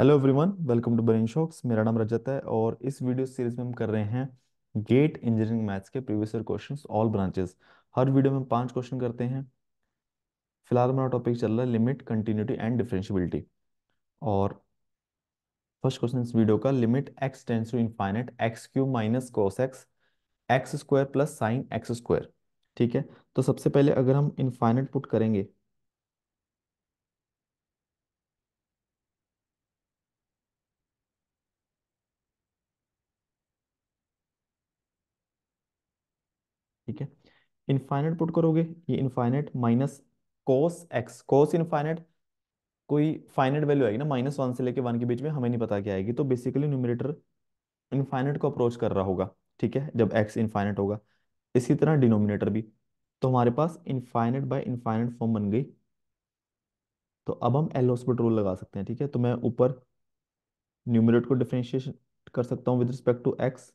hello everyone welcome to Brain Shocks मेरा नाम रजत है और इस वीडियो सीरीज में हम कर रहे हैं गेट इंजीनियरिंग मैथ्स के previous year questions all branches हर वीडियो में हम पांच क्वेश्चन करते हैं फिलहाल हमारा टॉपिक चल रहा है लिमिट कंटिन्यूटी एंड डिफरेंशिएबिलिटी और फर्स्ट क्वेश्चन इस वीडियो का limit x tends to infinite x cube minus cos x x square plus sine x square ठीक है तो सबसे पहले अगर हम इनफाइनेट पुट करेंगे इनफाइनेट पुट करोगे ये infinite minus cos x cos infinite कोई फाइनेट वैल्यू आएगी ना माइनस वन से लेके वन के बीच में हमें नहीं पता क्या आएगी तो बेसिकली न्यूमिनेटर इनफाइनेट को अप्रोच कर रहा होगा ठीक है जब एक्स इनफाइनेट होगा इसी तरह डिनोमिनेटर भी तो हमारे पास इनफाइनेट बाय इनफाइनेट फॉर्म बन गई तो अब हम एल हॉस्पिटल रूल लगा सकते हैं ठीक है तो मैं ऊपर न्यूमिनेटर को डिफ्रेंशिएशन कर सकता हूँ with respect to x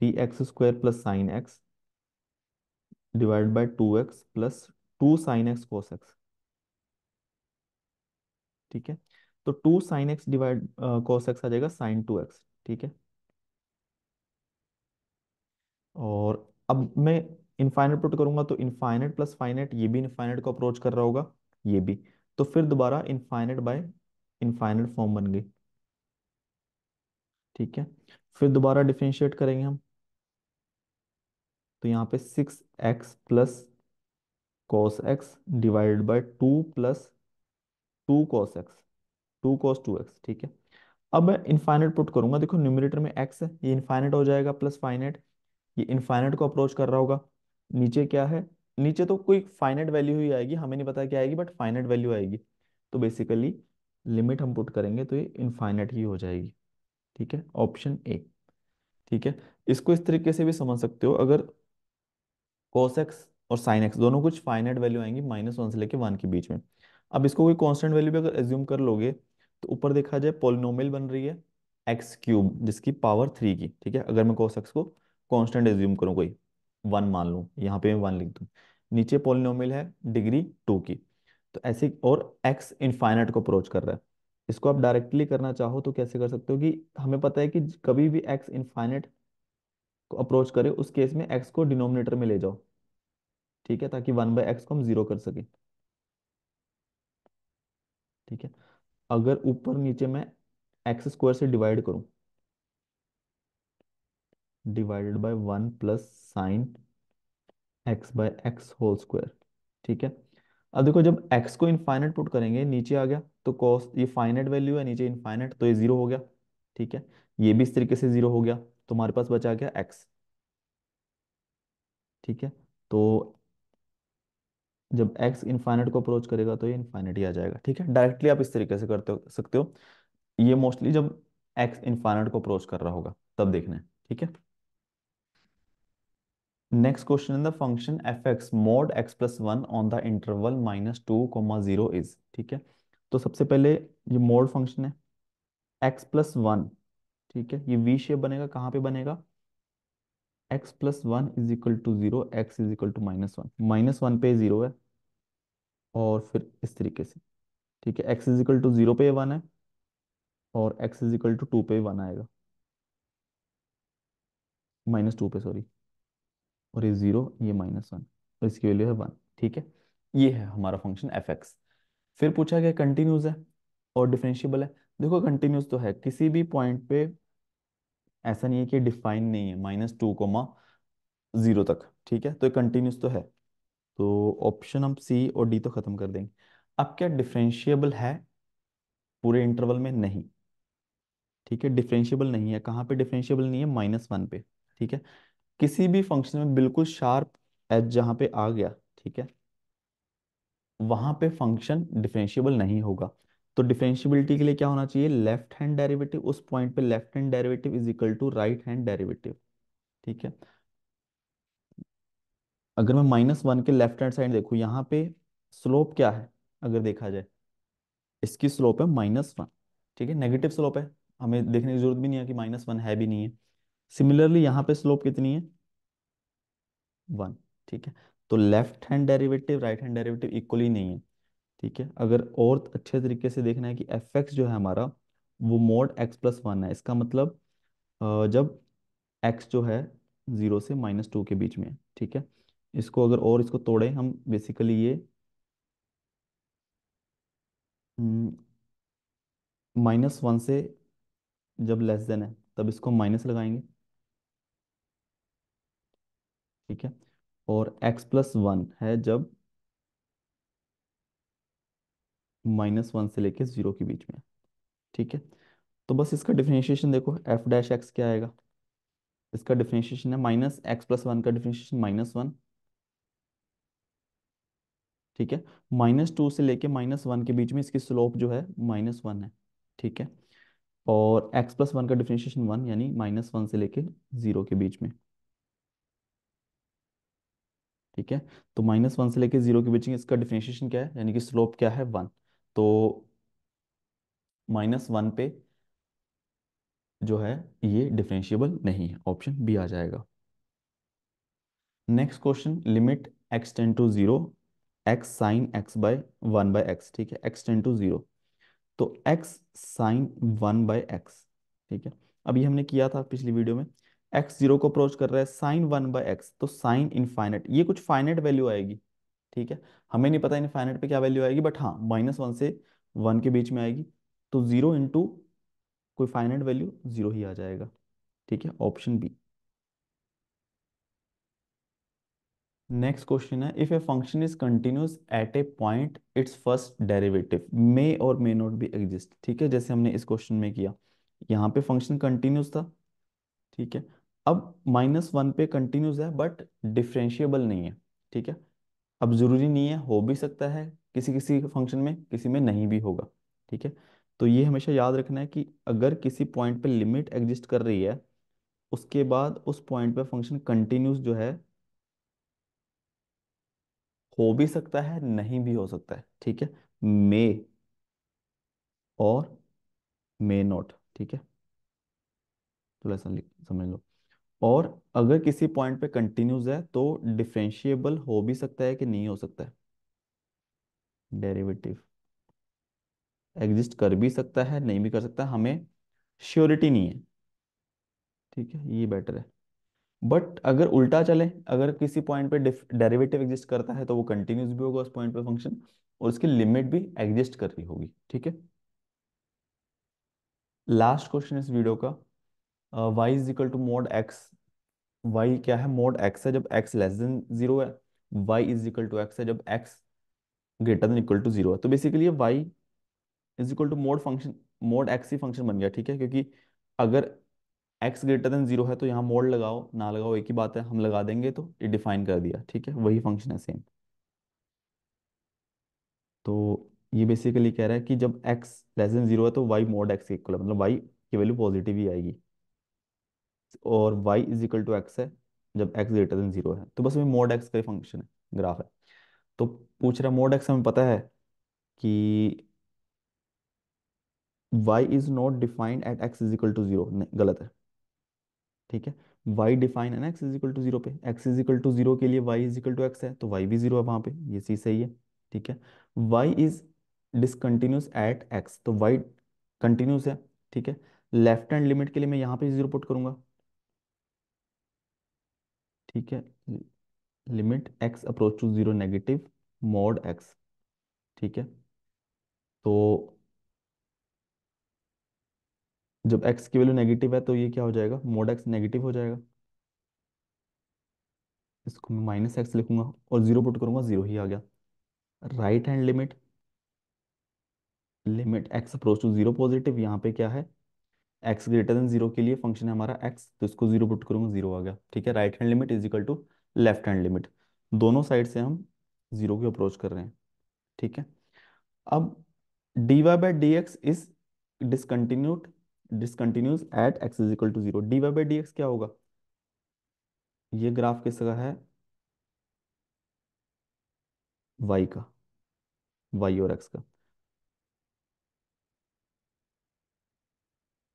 d x square plus sine x divide by two x plus two sine x cos x ठीक है तो two sine x divide cos x आ जाएगा साइन टू एक्स ठीक है और अब मैं इनफाइनेट पुट करूंगा तो इनफाइनेट प्लस फाइनेट ये भी इनफाइनेट को अप्रोच कर रहा होगा ये भी तो फिर दोबारा इनफाइनेट बाय इनफाइनेट फॉर्म बन गई ठीक है फिर दोबारा डिफ्रेंशिएट करेंगे हम तो यहाँ पे six x plus cos x divide by two plus two cos x two cos two x ठीक है अब मैं इनफाइनेट पुट करूंगा देखो न्यूमिनेटर में एक्स है ये इनफाइनेट हो जाएगा प्लस फाइनेट ये इनफाइनेट को अप्रोच कर रहा होगा नीचे क्या है नीचे तो कोई फाइनेट वैल्यू ही आएगी हमें नहीं पता क्या आएगी बट फाइनेट वैल्यू आएगी तो बेसिकली लिमिट हम पुट करेंगे तो ये इनफाइनेट ही हो जाएगी ठीक है ऑप्शन ए ठीक है इसको इस तरीके से भी समझ सकते हो अगर कॉस एक्स और साइन एक्स दोनों कुछ फाइनाइट वैल्यू आएंगी माइनस वन से लेके वन के बीच में अब इसको कोई कॉन्स्टेंट वैल्यू भी अगर एज्यूम कर लोगे तो ऊपर देखा जाए पोलिनोमियल बन रही है एक्स क्यूब जिसकी पावर थ्री की ठीक है अगर मैं कॉस एक्स को कॉन्स्टेंट एज्यूम करूँ कोई वन मान लूँ यहाँ पे मैं वन लिख दूँ नीचे पोलिनोमिल है डिग्री टू की तो ऐसे और एक्स इनफाइनाइट को अप्रोच कर रहा है इसको आप डायरेक्टली करना चाहो तो कैसे कर सकते हो कि हमें पता है कि कभी भी एक्स इनफाइनाइट को अप्रोच करे उस केस में एक्स को डिनोमिनेटर में ले जाओ ठीक है ताकि वन बाय एक्स को हम जीरो कर सकें ठीक है अगर ऊपर नीचे मैं एक्स स्क्वायर से डिवाइड करूं divided by one plus sine x by x whole square ठीक है अब देखो जब एक्स को इनफाइनेट पुट करेंगे नीचे आ गया तो कॉस ये फाइनेट वैल्यू है नीचे इनफाइनेट तो ये जीरो हो गया ठीक है ये भी इस तरीके से जीरो हो गया तो हमारे पास बचा गया एक्स ठीक है तो जब एक्स इनफाइनेट को अप्रोच करेगा तो ये इनफाइनेट ही आ जाएगा ठीक है डायरेक्टली आप इस तरीके से करते हो सकते हो ये मोस्टली जब एक्स इनफाइनेट को अप्रोच कर रहा होगा तब देखना है ठीक है next question in the function f x mod x plus one on the interval minus two comma zero is ठीक है तो सबसे पहले ये मोड फंक्शन है एक्स प्लस वन ठीक है ये वी शेप बनेगा कहाँ पे बनेगा x plus one is equal to zero x is equal to minus one minus one पे जीरो है और फिर इस तरीके से ठीक है x is equal to zero पे वन है और x is equal to two पे वन आएगा माइनस टू पे सॉरी और ये जीरो ये माइनस वन और इसकी वैल्यू है वन ठीक है ये है हमारा फंक्शन एफ एक्स फिर पूछा गया कंटिन्यूज है और डिफरेंशियबल है देखो कंटिन्यूस तो है किसी भी पॉइंट पे ऐसा नहीं है कि डिफाइन नहीं है माइनस टू कोमा जीरो तक ठीक है तो कंटिन्यूस तो है तो ऑप्शन हम सी और डी तो खत्म कर देंगे अब क्या डिफ्रेंशियबल है पूरे इंटरवल में नहीं ठीक है डिफ्रेंशियबल नहीं है कहाँ पे डिफ्रेंशियबल नहीं है माइनस वन पे ठीक है किसी भी फंक्शन में बिल्कुल शार्प एज जहां पे आ गया ठीक है वहां पे फंक्शन डिफ्रेंशियबल नहीं होगा तो डिफ्रेंशियबिलिटी के लिए क्या होना चाहिए लेफ्ट हैंड डेरिवेटिव उस पॉइंट पे left hand derivative is equal to right hand derivative ठीक है अगर मैं माइनस वन के लेफ्ट हैंड साइड देखू यहां पे स्लोप क्या है अगर देखा जाए इसकी स्लोप है माइनस वन ठीक है नेगेटिव स्लोप है हमें देखने की जरूरत भी नहीं है कि माइनस वन है भी नहीं है सिमिलरली यहां पे स्लोप कितनी है वन ठीक है तो left hand derivative right hand derivative equally नहीं है ठीक है अगर और अच्छे तरीके से देखना है कि एफ एक्स जो है हमारा वो मोड एक्स प्लस वन है इसका मतलब जब एक्स जो है ज़ीरो से माइनस टू के बीच में है ठीक है इसको अगर और इसको तोड़े हम बेसिकली ये माइनस हम्म, वन से जब लेस देन है तब इसको माइनस लगाएंगे ठीक है और एक्स प्लस वन है जब माइनस वन से लेके ज़ीरो के बीच में ठीक है तो बस इसका डिफ्रेंशिएशन देखो एफ डैश एक्स क्या आएगा इसका डिफ्रेंशिएशन है माइनस एक्स प्लस वन का डिफ्रेंशिएशन माइनस वन ठीक है माइनस टू से लेके माइनस वन के बीच में इसकी स्लोप जो है माइनस वन है ठीक है और एक्स प्लस वन का डिफ्रेंशिएशन वन यानी माइनस वन से लेके ज़ीरो के बीच में ठीक है तो माइनस वन से लेके ज़ीरो के बीच में इसका डिफ्रेंशिएशन क्या है यानी कि स्लोप क्या है वन तो माइनस वन पे जो है ये डिफ्रेंशियबल नहीं है ऑप्शन बी आ जाएगा next question limit x tends to zero x sine x by one by x ठीक है एक्स टेन टू जीरो तो x sine one by x ठीक है अभी हमने किया था पिछली वीडियो में एक्स जीरो को अप्रोच कर रहा है साइन वन बाय एक्स तो साइन इनफाइनेट ये कुछ फाइनेट वैल्यू आएगी ठीक है हमें नहीं पता इनफाइनाइट पे क्या वैल्यू आएगी बट हाँ माइनस वन से वन के बीच में आएगी तो जीरो इंटू कोई फाइनाइट वैल्यू जीरो ही आ जाएगा ठीक है ऑप्शन बी नेक्स्ट क्वेश्चन है if a function is continuous at a point its first derivative may और मे नॉट बी एग्जिस्ट ठीक है जैसे हमने इस क्वेश्चन में किया यहाँ पे फंक्शन कंटिन्यूस था ठीक है अब माइनस वन पे कंटिन्यूस है बट डिफ्रेंशिएबल नहीं है ठीक है अब ज़रूरी नहीं है हो भी सकता है किसी किसी फंक्शन में किसी में नहीं भी होगा ठीक है तो ये हमेशा याद रखना है कि अगर किसी पॉइंट पे लिमिट एग्जिस्ट कर रही है उसके बाद उस पॉइंट पे फंक्शन कंटिन्यूस जो है हो भी सकता है नहीं भी हो सकता है ठीक है मे और मे नॉट ठीक है थोड़ा तो सा समझ लो और अगर किसी पॉइंट पे कंटिन्यूज है तो डिफ्रेंशिएबल हो भी सकता है कि नहीं हो सकता है डेरिवेटिव एग्जिस्ट कर भी सकता है नहीं भी कर सकता हमें श्योरिटी नहीं है ठीक है ये बेटर है बट अगर उल्टा चले अगर किसी पॉइंट पे डेरिवेटिव एग्जिस्ट करता है तो वो कंटिन्यूस भी होगा उस पॉइंट पे फंक्शन और उसकी लिमिट भी एग्जिस्ट कर रही होगी ठीक है लास्ट क्वेश्चन इस वीडियो का y is equal to mod x y क्या है मोड एक्स है जब एक्स लेस देन जीरो है y is equal to x है जब x greater than equal to zero है तो बेसिकली ये y is equal to mod function mod x ही फंक्शन बन गया ठीक है क्योंकि अगर एक्स ग्रेटर देन जीरो है तो यहाँ मोड लगाओ ना लगाओ एक ही बात है हम लगा देंगे तो ये डिफाइन कर दिया ठीक है वही फंक्शन है सेम तो ये बेसिकली कह रहा है कि जब एक्स लेस देन जीरो है तो वाई मोड एक्स इक्वल है मतलब वाई की वैल्यू पॉजिटिव ही आएगी और y is equal to x है जब एक्स ग्रेटर देन जीरो है तो बस हमें मोड एक्स का फंक्शन है ग्राफ है तो पूछ रहा है मोड एक्स हमें पता है कि y is not defined at x is equal to zero नहीं गलत है ठीक है y डिफाइन है ना x is equal to zero पे x is equal to zero के लिए y is equal to x है तो y भी zero है वहाँ पे ये सी सही है ठीक है y is discontinuous at x तो y continuous है ठीक है left hand limit के लिए मैं यहाँ पे zero put करूँगा ठीक है limit x approach to zero negative mod x ठीक है तो जब एक्स की वैल्यू नेगेटिव है तो ये क्या हो जाएगा मोड एक्स नेगेटिव हो जाएगा इसको मैं माइनस एक्स लिखूंगा और जीरो पुट करूंगा जीरो ही आ गया right hand limit limit x approach to zero positive यहाँ पे क्या है एक्स ग्रेटर देन जीरो के लिए फंक्शन है हमारा एक्स तो इसको जीरो पुट करूंगा जीरो आ गया ठीक है right hand limit is equal to left hand limit दोनों साइड से हम जीरो की अप्रोच कर रहे हैं ठीक है अब d y by d x is discontinued discontinuous at x is equal to zero d y by d x क्या होगा ये ग्राफ किस का है वाई का वाई और एक्स का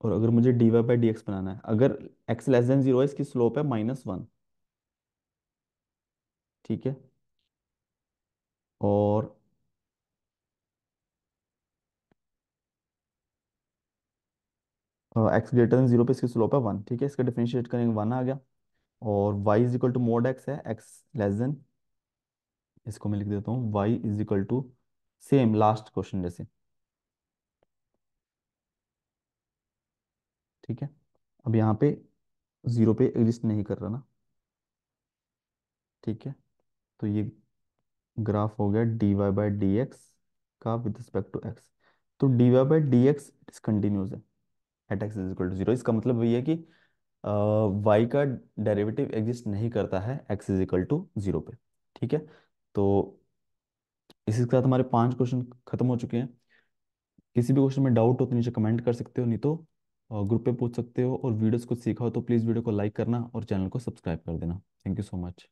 और अगर मुझे d y by d x बनाना है अगर एक्स लेस देन जीरो इसकी स्लोप है माइनस वन ठीक है और एक्स ग्रेटर देन जीरो पे इसकी स्लोप है वन ठीक है इसका डिफ्रेंशिएट करेंगे वन आ गया और y is equal to mod x है एक्स लेस देन इसको मैं लिख देता हूँ y is equal to same last question जैसे ठीक है अब यहाँ पे जीरो पे एग्जिस्ट नहीं कर रहा ना ठीक है तो ये ग्राफ हो गया d y by d x का विद रिस्पेक्ट टू एक्स तो d y by d x discontinues है at x is equal to zero इसका मतलब ये है कि वाई का डेरिवेटिव एग्जिस्ट नहीं करता है x is equal to zero पे ठीक है तो इसी के साथ हमारे पांच क्वेश्चन खत्म हो चुके हैं किसी भी क्वेश्चन में डाउट हो तो नीचे कमेंट कर सकते हो नहीं तो ग्रुप पे पूछ सकते हो और वीडियोस को सीखा हो तो प्लीज़ वीडियो को लाइक करना और चैनल को सब्सक्राइब कर देना थैंक यू सो मच